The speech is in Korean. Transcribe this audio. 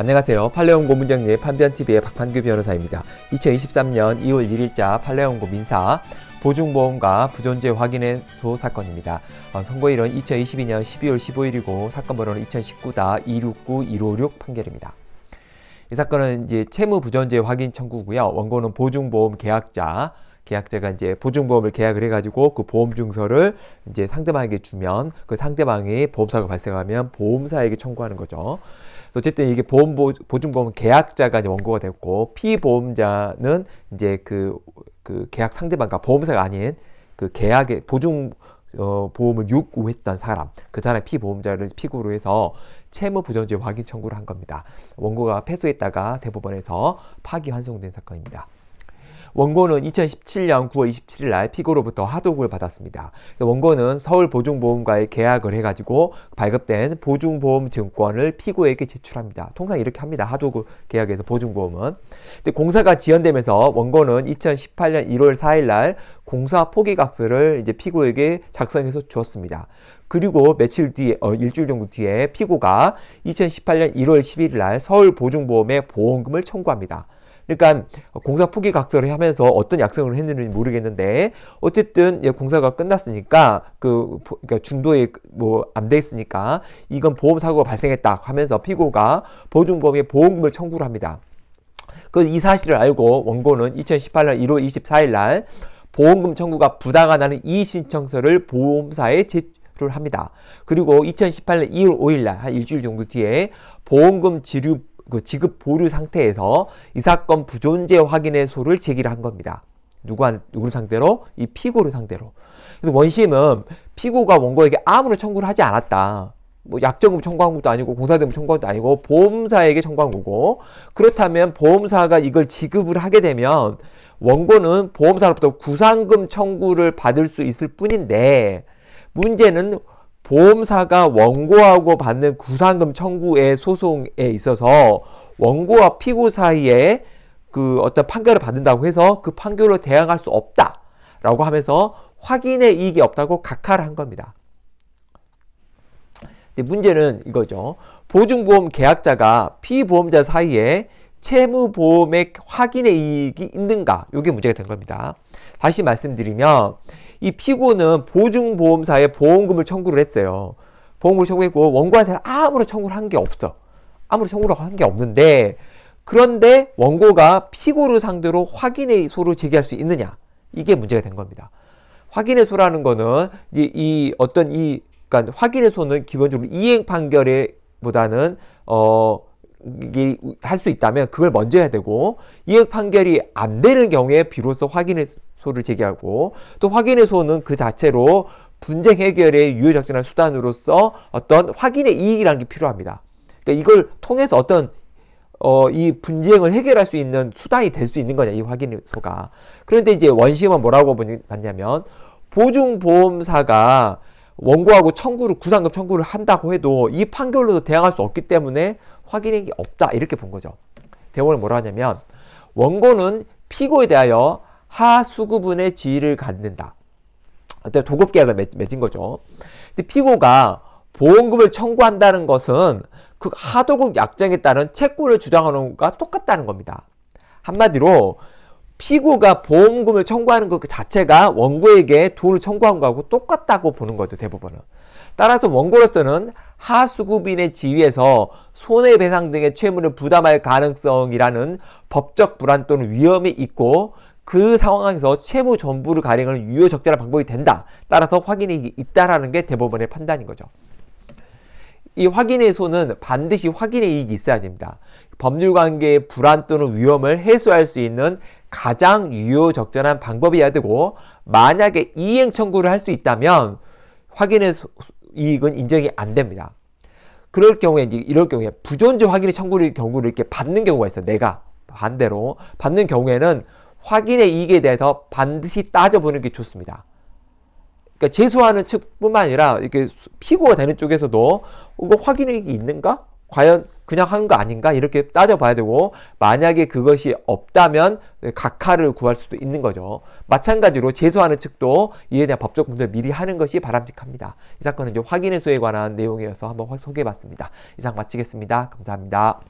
안녕하세요. 팔레온고 문정리의 판변TV의 박판규 변호사입니다. 2023년 2월 1일자 팔레온고 민사 보증보험과 부존재 확인해소 사건입니다. 어, 선고일은 2022년 12월 15일이고 사건 번호는 2019다 269156 판결입니다. 이 사건은 이제 채무 부존재 확인 청구고요. 원고는 보증보험 계약자 계약자가 이제 보증보험을 계약을 해가지고 그 보험증서를 이제 상대방에게 주면 그 상대방이 보험사가 발생하면 보험사에게 청구하는 거죠. 어쨌든 이게 보험 보증보험 계약자가 이제 원고가 됐고 피보험자는 이제 그, 그 계약 상대방과 보험사가 아닌 그 계약의 보증 어, 보험을 요구했던 사람, 그 사람의 피보험자를 피고로 해서 채무 부정죄 확인 청구를 한 겁니다. 원고가 패소했다가 대법원에서 파기 환송된 사건입니다. 원고는 2017년 9월 27일 날 피고로부터 하도급을 받았습니다. 원고는 서울보증보험과의 계약을 해가지고 발급된 보증보험 증권을 피고에게 제출합니다. 통상 이렇게 합니다. 하도급 계약에서 보증보험은. 근데 공사가 지연되면서 원고는 2018년 1월 4일 날 공사 포기각서를 이제 피고에게 작성해서 주었습니다. 그리고 며칠 뒤에 어, 일주일 정도 뒤에 피고가 2018년 1월 11일 날 서울보증보험의 보험금을 청구합니다. 그러니까 공사 포기 각서를 하면서 어떤 약속을 했는지 모르겠는데 어쨌든 공사가 끝났으니까 그 그러니까 중도에 뭐안 됐으니까 이건 보험 사고가 발생했다 하면서 피고가 보증범위에 보험금을 청구를 합니다. 그 이 사실을 알고 원고는 2018년 1월 24일 날 보험금 청구가 부당하다는 이신청서를 보험사에 제출을 합니다. 그리고 2018년 2월 5일 날 한 일주일 정도 뒤에 보험금 지급 그 지급 보류 상태에서 이 사건 부존재 확인의소를 제기를 한 겁니다. 누구한 누구를 상대로 이 피고를 상대로. 그래서 원심은 피고가 원고에게 아무런 청구를 하지 않았다. 뭐 약정금 청구한 것도 아니고 공사대금 청구한 것도 아니고 보험사에게 청구한 거고 그렇다면 보험사가 이걸 지급을 하게 되면 원고는 보험사로부터 구상금 청구를 받을 수 있을 뿐인데 문제는 보험사가 원고하고 받는 구상금 청구의 소송에 있어서 원고와 피고 사이에 그 어떤 판결을 받는다고 해서 그 판결로 대항할 수 없다라고 하면서 확인의 이익이 없다고 각하를 한 겁니다. 근데 문제는 이거죠. 보증보험 계약자가 피보험자 사이에 채무보험의 확인의 이익이 있는가? 이게 문제가 된 겁니다. 다시 말씀드리면 이 피고는 보증보험사에 보험금을 청구를 했어요. 보험금을 청구했고 원고한테 아무런 청구를 한 게 없어. 아무런 청구를 한 게 없는데 그런데 원고가 피고를 상대로 확인의소를 제기할 수 있느냐 이게 문제가 된 겁니다. 확인의소라는 거는 이제 이 어떤 이 그러니까 확인의소는 기본적으로 이행 판결에 보다는 어 이게 할 수 있다면 그걸 먼저 해야 되고 이행 판결이 안 되는 경우에 비로소 확인의 소를 제기하고 또 확인의 소는 그 자체로 분쟁 해결의 유효 작전한 수단으로서 어떤 확인의 이익이라는 게 필요합니다. 그러니까 이걸 통해서 어떤 어, 이 분쟁을 해결할 수 있는 수단이 될 수 있는 거냐, 이 확인소가. 그런데 이제 원심은 뭐라고 봤냐면, 보증보험사가 원고하고 청구를, 구상금 청구를 한다고 해도 이 판결로도 대항할 수 없기 때문에 확인이 없다. 이렇게 본 거죠. 대원은 뭐라 하냐면, 원고는 피고에 대하여 하수구분의 지위를 갖는다. 어떤 도급 계약을 맺은 거죠. 근데 피고가 보험금을 청구한다는 것은 그 하도급 약정에 따른 채권을 주장하는 것과 똑같다는 겁니다. 한마디로 피고가 보험금을 청구하는 것 그 자체가 원고에게 돈을 청구한 거하고 똑같다고 보는 거죠, 대법원은. 따라서 원고로서는 하수급인의 지위에서 손해배상 등의 채무를 부담할 가능성이라는 법적 불안 또는 위험이 있고 그 상황에서 채무 전부를 가리는 유효적절한 방법이 된다. 따라서 확인이 있다라는 게 대법원의 판단인 거죠. 이 확인의 소는 반드시 확인의 이익이 있어야 됩니다. 법률관계의 불안 또는 위험을 해소할 수 있는 가장 유효적절한 방법이어야 되고 만약에 이행 청구를 할 수 있다면 확인의 소, 이익은 인정이 안 됩니다. 그럴 경우에 이제 이럴 경우에 부존재 확인의 청구를 경우를 이렇게 받는 경우가 있어요. 내가 반대로 받는 경우에는 확인의 이익에 대해서 반드시 따져보는 게 좋습니다. 그러니까 재수하는 측뿐만 아니라 이렇게 피고가 되는 쪽에서도 이거 확인의 이익이 있는가? 과연 그냥 한 거 아닌가? 이렇게 따져봐야 되고 만약에 그것이 없다면 각하를 구할 수도 있는 거죠. 마찬가지로 재수하는 측도 이에 대한 법적 분석을 미리 하는 것이 바람직합니다. 이 사건은 확인의 수에 관한 내용이어서 한번 소개해봤습니다. 이상 마치겠습니다. 감사합니다.